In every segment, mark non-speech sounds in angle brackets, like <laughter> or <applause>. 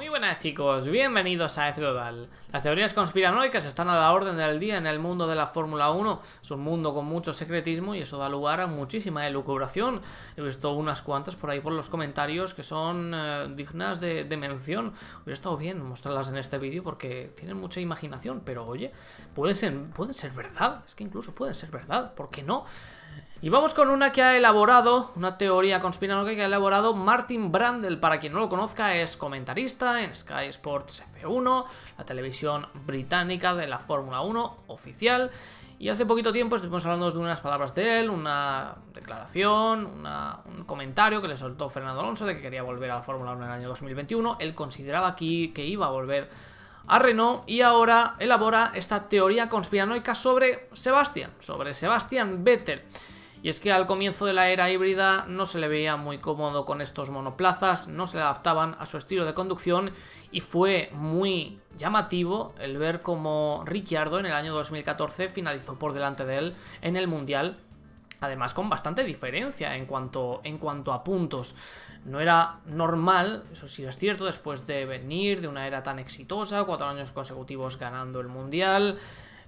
Muy buenas chicos, bienvenidos a f Las teorías conspiranoicas están a la orden del día en el mundo de la Fórmula 1. Es un mundo con mucho secretismo y eso da lugar a muchísima elucubración. He visto unas cuantas por ahí por los comentarios que son eh, dignas de, mención. Hubiera estado bien mostrarlas en este vídeo porque tienen mucha imaginación, pero oye, pueden ser, pueden ser verdad. Es que incluso pueden ser verdad, ¿por qué no? Y vamos con una que ha elaborado, una teoría conspiranoica que ha elaborado Martin Brandel. Para quien no lo conozca, es comentarista en Sky Sports F1, la televisión británica de la Fórmula 1 oficial. Y hace poquito tiempo estuvimos hablando de unas palabras de él, una declaración, un comentario que le soltó Fernando Alonso de que quería volver a la Fórmula 1 en el año 2021. Él consideraba que, que iba a volver a Renault y ahora elabora esta teoría conspiranoica sobre Sebastian sobre Sebastián Vettel. Y es que al comienzo de la era híbrida no se le veía muy cómodo con estos monoplazas, no se le adaptaban a su estilo de conducción y fue muy llamativo el ver cómo Ricciardo en el año 2014 finalizó por delante de él en el Mundial además con bastante diferencia en cuanto, en cuanto a puntos. No era normal, eso sí es cierto, después de venir de una era tan exitosa, cuatro años consecutivos ganando el Mundial,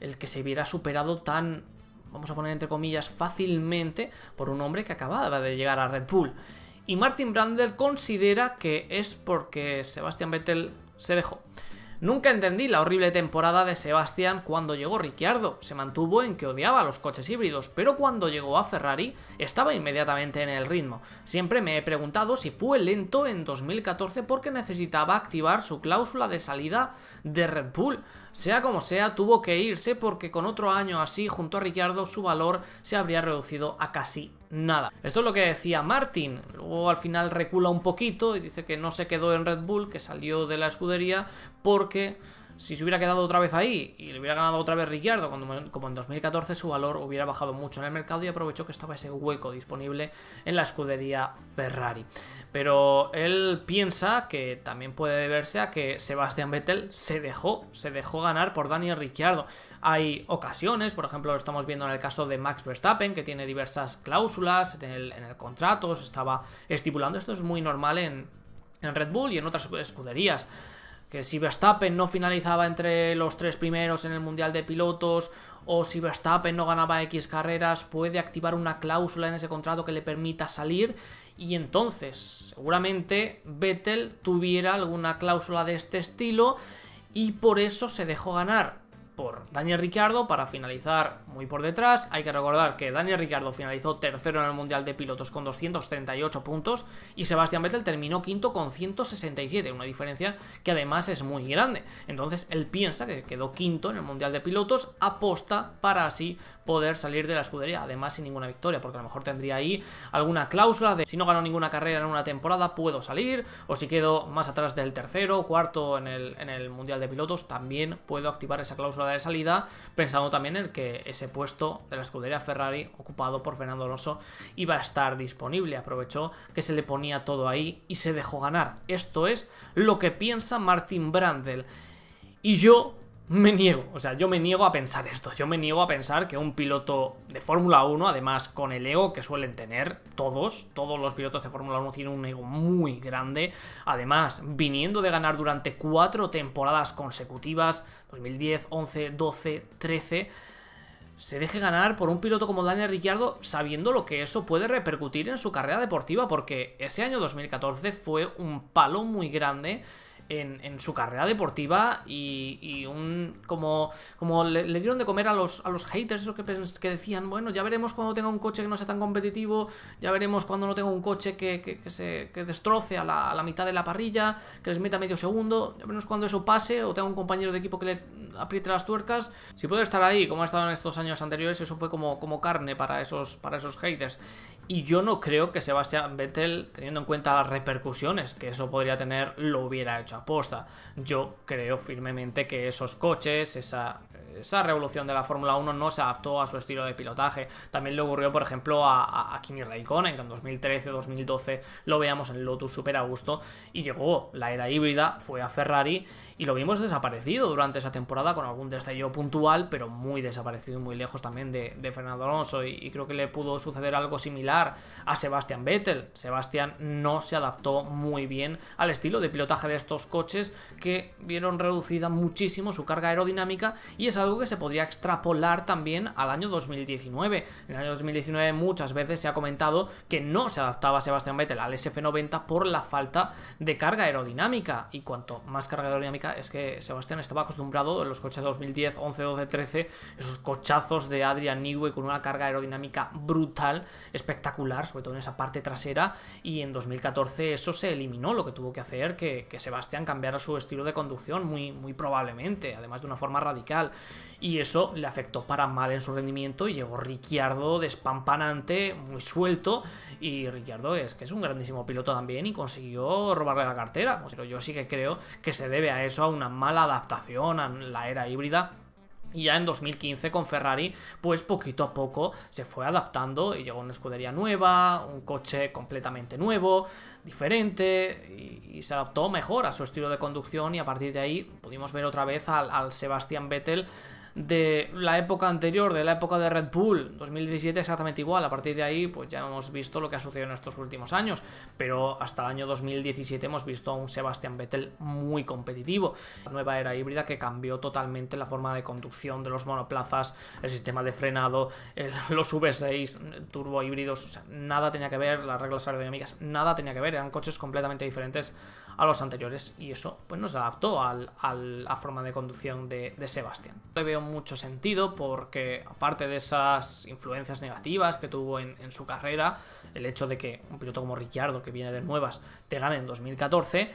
el que se hubiera superado tan, vamos a poner entre comillas, fácilmente por un hombre que acababa de llegar a Red Bull. Y Martin Brandel considera que es porque Sebastian Vettel se dejó. Nunca entendí la horrible temporada de Sebastián cuando llegó Ricciardo. Se mantuvo en que odiaba los coches híbridos, pero cuando llegó a Ferrari estaba inmediatamente en el ritmo. Siempre me he preguntado si fue lento en 2014 porque necesitaba activar su cláusula de salida de Red Bull. Sea como sea, tuvo que irse porque con otro año así junto a Ricciardo su valor se habría reducido a casi nada. Esto es lo que decía Martin. Luego al final recula un poquito y dice que no se quedó en Red Bull, que salió de la escudería porque si se hubiera quedado otra vez ahí y le hubiera ganado otra vez Ricciardo, como en 2014 su valor hubiera bajado mucho en el mercado y aprovechó que estaba ese hueco disponible en la escudería Ferrari. Pero él piensa que también puede deberse a que Sebastian Vettel se dejó, se dejó ganar por Daniel Ricciardo. Hay ocasiones, por ejemplo, lo estamos viendo en el caso de Max Verstappen, que tiene diversas cláusulas en el, contrato, se estaba estipulando. Esto es muy normal en, en Red Bull y en otras escuderías que si Verstappen no finalizaba entre los tres primeros en el Mundial de Pilotos o si Verstappen no ganaba X carreras, puede activar una cláusula en ese contrato que le permita salir y entonces seguramente Vettel tuviera alguna cláusula de este estilo y por eso se dejó ganar por Daniel Ricciardo para finalizar muy por detrás. Hay que recordar que Daniel Ricciardo finalizó tercero en el Mundial de Pilotos con 238 puntos y Sebastián Vettel terminó quinto con 167, una diferencia que además es muy grande. Entonces él piensa que quedó quinto en el Mundial de Pilotos, aposta para así poder salir de la escudería, además sin ninguna victoria, porque a lo mejor tendría ahí alguna cláusula de si no gano ninguna carrera en una temporada puedo salir, o si quedo más atrás del tercero, o cuarto en el Mundial de Pilotos también puedo activar esa cláusula de salida, pensando también en que ese puesto de la escudería Ferrari ocupado por Fernando Alonso iba a estar disponible. Aprovechó que se le ponía todo ahí y se dejó ganar. Esto es lo que piensa Martin Brandel. Y yo me niego, o sea, yo me niego a pensar esto, yo me niego a pensar que un piloto de Fórmula 1, además con el ego que suelen tener todos, todos los pilotos de Fórmula 1 tienen un ego muy grande, además viniendo de ganar durante cuatro temporadas consecutivas, 2010, 11, 12, 13, se deje ganar por un piloto como Daniel Ricciardo sabiendo lo que eso puede repercutir en su carrera deportiva, porque ese año 2014 fue un palo muy grande en, su carrera deportiva y, un como, como le, dieron de comer a los, a los haters eso que, decían, bueno, ya veremos cuando tenga un coche que no sea tan competitivo, ya veremos cuando no tenga un coche que, se destroce a la, mitad de la parrilla, que les meta medio segundo, ya veremos cuando eso pase o tenga un compañero de equipo que le apriete las tuercas. Si puede estar ahí, como ha estado en estos años anteriores, eso fue como, como carne para esos, para esos haters. Y yo no creo que Sebastián Vettel, teniendo en cuenta las repercusiones que eso podría tener, lo hubiera hecho aposta, Yo creo firmemente que esos coches, esa esa revolución de la Fórmula 1 no se adaptó a su estilo de pilotaje. También le ocurrió, por ejemplo, a, Kimi Raikkonen, que en 2013-2012 lo veíamos en Lotus super a gusto, y llegó la era híbrida, fue a Ferrari, y lo vimos desaparecido durante esa temporada con algún destello puntual, pero muy desaparecido y muy lejos también de, Fernando Alonso, y, y creo que le pudo suceder algo similar a Sebastian Vettel. Sebastian no se adaptó muy bien al estilo de pilotaje de estos coches que vieron reducida muchísimo su carga aerodinámica y esa algo que se podría extrapolar también al año 2019. En el año 2019 muchas veces se ha comentado que no se adaptaba Sebastián Vettel al SF90 por la falta de carga aerodinámica. Y cuanto más carga aerodinámica es que Sebastián estaba acostumbrado en los coches de 2010, 11, 12, 13, esos cochazos de Adrian Newey con una carga aerodinámica brutal, espectacular, sobre todo en esa parte trasera. Y en 2014 eso se eliminó, lo que tuvo que hacer que, Sebastián cambiara su estilo de conducción muy, muy probablemente, además de una forma radical y eso le afectó para mal en su rendimiento y llegó Ricciardo despampanante, muy suelto y Ricciardo es que es un grandísimo piloto también y consiguió robarle la cartera, pero yo sí que creo que se debe a eso, a una mala adaptación a la era híbrida y ya en 2015 con Ferrari, pues poquito a poco se fue adaptando y llegó una escudería nueva, un coche completamente nuevo, diferente, y, se adaptó mejor a su estilo de conducción y a partir de ahí pudimos ver otra vez al, al Sebastian Vettel de la época anterior, de la época de Red Bull, 2017 exactamente igual, a partir de ahí pues ya hemos visto lo que ha sucedido en estos últimos años, pero hasta el año 2017 hemos visto a un Sebastian Vettel muy competitivo, nueva era híbrida que cambió totalmente la forma de conducción de los monoplazas, el sistema de frenado, <laughs> los V6 turbo híbridos, nada tenía que ver, las reglas aerodinámicas, nada tenía que ver, eran coches completamente diferentes a los anteriores y eso pues nos adaptó a la forma de conducción de, Sebastian mucho sentido porque aparte de esas influencias negativas que tuvo en, su carrera, el hecho de que un piloto como Ricciardo, que viene de nuevas, te gane en 2014,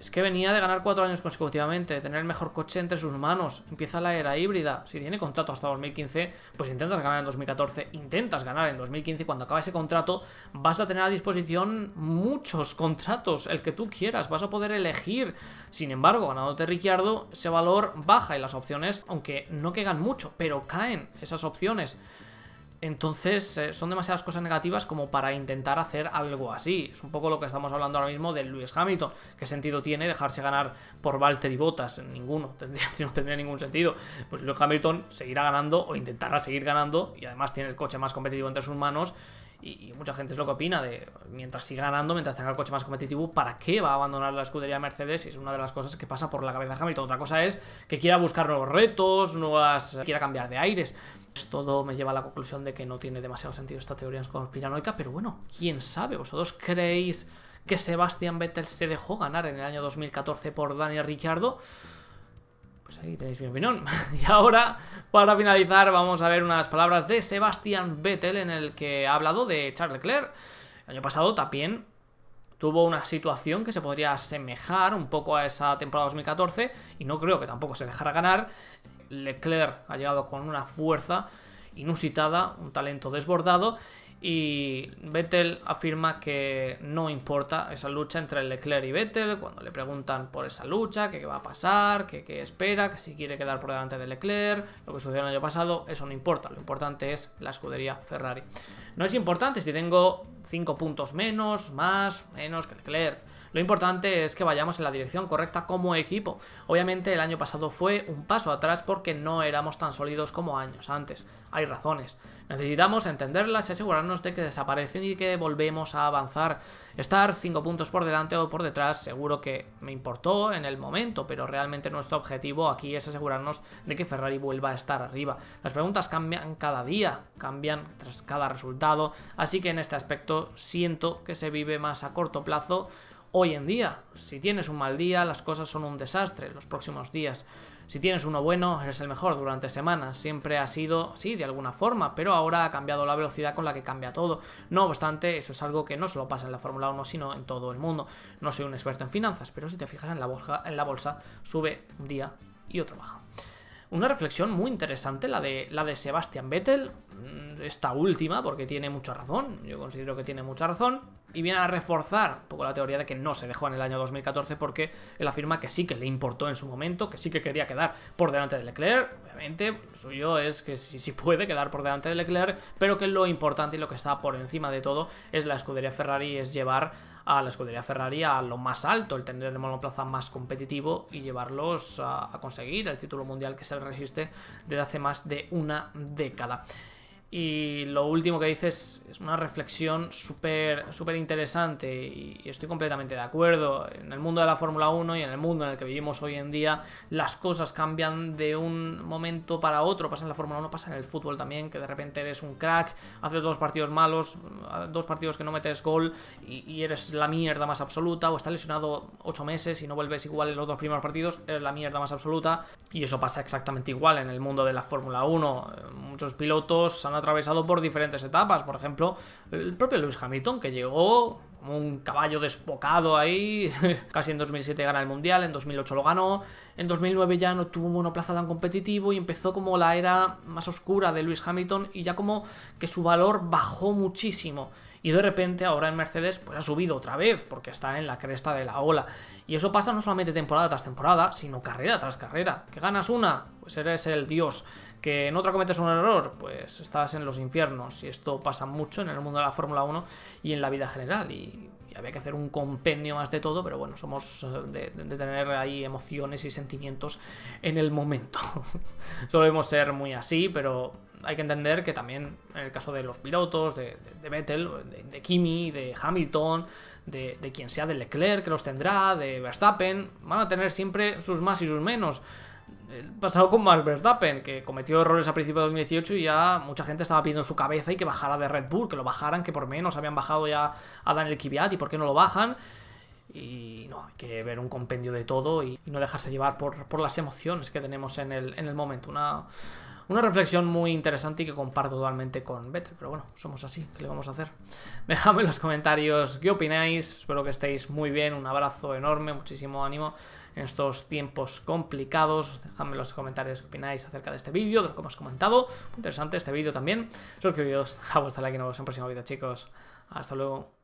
es que venía de ganar cuatro años consecutivamente, de tener el mejor coche entre sus manos. Empieza la era híbrida. Si tiene contrato hasta 2015, pues intentas ganar en 2014, intentas ganar en 2015. Cuando acaba ese contrato, vas a tener a disposición muchos contratos, el que tú quieras, vas a poder elegir. Sin embargo, ganándote Ricciardo, ese valor baja y las opciones, aunque no quedan mucho, pero caen esas opciones. Entonces eh, son demasiadas cosas negativas como para intentar hacer algo así. Es un poco lo que estamos hablando ahora mismo de Lewis Hamilton. ¿Qué sentido tiene dejarse ganar por Valtteri Bottas? Ninguno, <laughs> no tendría ningún sentido. Pues Lewis Hamilton seguirá ganando o intentará seguir ganando y además tiene el coche más competitivo entre sus manos y, mucha gente es lo que opina de mientras siga ganando, mientras tenga el coche más competitivo, ¿para qué va a abandonar la escudería Mercedes? ...y Es una de las cosas que pasa por la cabeza de Hamilton. Otra cosa es que quiera buscar nuevos retos, nuevas. quiera cambiar de aires. Pues, todo me lleva a la conclusión de que no tiene demasiado sentido esta teoría conspiranoica, pero bueno, quién sabe, vosotros creéis que Sebastian Vettel se dejó ganar en el año 2014 por Daniel Ricciardo. Pues ahí tenéis mi opinión. <laughs> Y ahora, para finalizar, vamos a ver unas palabras de Sebastian Vettel en el que ha hablado de Charles Leclerc. El año pasado también tuvo una situación que se podría asemejar un poco a esa temporada 2014 y no creo que tampoco se dejara ganar. Leclerc ha llegado con una fuerza inusitada, un talento desbordado y Vettel afirma que no importa esa lucha entre Leclerc y Vettel, cuando le preguntan por esa lucha, qué va a pasar, qué espera, que si quiere quedar por delante de Leclerc, lo que sucedió el año pasado, eso no importa, lo importante es la escudería Ferrari. No es importante si tengo 5 puntos menos, más, menos que Leclerc. Lo importante es que vayamos en la dirección correcta como equipo. Obviamente el año pasado fue un paso atrás porque no éramos tan sólidos como años antes. Hay razones. Necesitamos entenderlas y asegurarnos de que desaparecen y que volvemos a avanzar. Estar 5 puntos por delante o por detrás seguro que me importó en el momento, pero realmente nuestro objetivo aquí es asegurarnos de que Ferrari vuelva a estar arriba. Las preguntas cambian cada día, cambian tras cada resultado, así que en este aspecto siento que se vive más a corto plazo hoy en día. Si tienes un mal día, las cosas son un desastre los próximos días. Si tienes uno bueno, eres el mejor durante semanas. Siempre ha sido, sí, de alguna forma, pero ahora ha cambiado la velocidad con la que cambia todo. No obstante, eso es algo que no solo pasa en la Fórmula 1, sino en todo el mundo. No soy un experto en finanzas, pero si te fijas en la bolsa, en la bolsa sube un día y otro baja. Una reflexión muy interesante, la de, la de Sebastian Vettel, mm, esta última, porque tiene mucha razón, yo considero que tiene mucha razón y viene a reforzar un poco la teoría de que no se dejó en el año 2014 porque él afirma que sí que le importó en su momento, que sí que quería quedar por delante de Leclerc, obviamente lo suyo es que sí, puede quedar por delante de Leclerc, pero que lo importante y lo que está por encima de todo es la escudería Ferrari, es llevar a la escudería Ferrari a lo más alto, el tener el monoplaza más competitivo y llevarlos a, a conseguir el título mundial que se resiste desde hace más de una década. Y lo último que dices es una reflexión súper súper interesante y estoy completamente de acuerdo. En el mundo de la Fórmula 1 y en el mundo en el que vivimos hoy en día, las cosas cambian de un momento para otro. Pasa en la Fórmula 1, pasa en el fútbol también, que de repente eres un crack, haces dos partidos malos, dos partidos que no metes gol y, eres la mierda más absoluta, o estás lesionado ocho meses y no vuelves igual en los dos primeros partidos, eres la mierda más absoluta. Y eso pasa exactamente igual en el mundo de la Fórmula 1. Muchos pilotos han atravesado por diferentes etapas. Por ejemplo, el propio Lewis Hamilton, que llegó como un caballo despocado ahí. <laughs> Casi en 2007 gana el Mundial, en 2008 lo ganó, en 2009 ya no tuvo un monoplaza tan competitivo y empezó como la era más oscura de Lewis Hamilton y ya como que su valor bajó muchísimo. Y de repente ahora en Mercedes pues ha subido otra vez porque está en la cresta de la ola. Y eso pasa no solamente temporada tras temporada, sino carrera tras carrera. Que ganas una, pues eres el dios. Que en otra cometes un error, pues estás en los infiernos. Y esto pasa mucho en el mundo de la Fórmula 1 y en la vida general. Y había que hacer un compendio más de todo, pero bueno, somos eh, de, de tener ahí emociones y sentimientos en el momento. <laughs> Solemos ser muy así, pero hay que entender que también en el caso de los pilotos, de, de, de Vettel, de, Kimi, de Hamilton, de, quien sea, de Leclerc, que los tendrá, de Verstappen, van a tener siempre sus más y sus menos. El pasado con Mark Verstappen, que cometió errores a principios de 2018 y ya mucha gente estaba pidiendo su cabeza y que bajara de Red Bull, que lo bajaran, que por menos habían bajado ya a Daniel Kvyat y por qué no lo bajan. Y no, hay que ver un compendio de todo y, no dejarse llevar por, las emociones que tenemos en el, en el momento. Una, una reflexión muy interesante y que comparto totalmente con Vettel, pero bueno, somos así, ¿qué le vamos a hacer? <laughs> Dejadme en los comentarios qué opináis, espero que estéis muy bien, un abrazo enorme, muchísimo ánimo en estos tiempos complicados. Dejadme en los comentarios qué opináis acerca de este vídeo, de lo que hemos comentado. Muy interesante este vídeo también. os a vuestro like y nos vemos en el próximo vídeo, chicos. Hasta luego.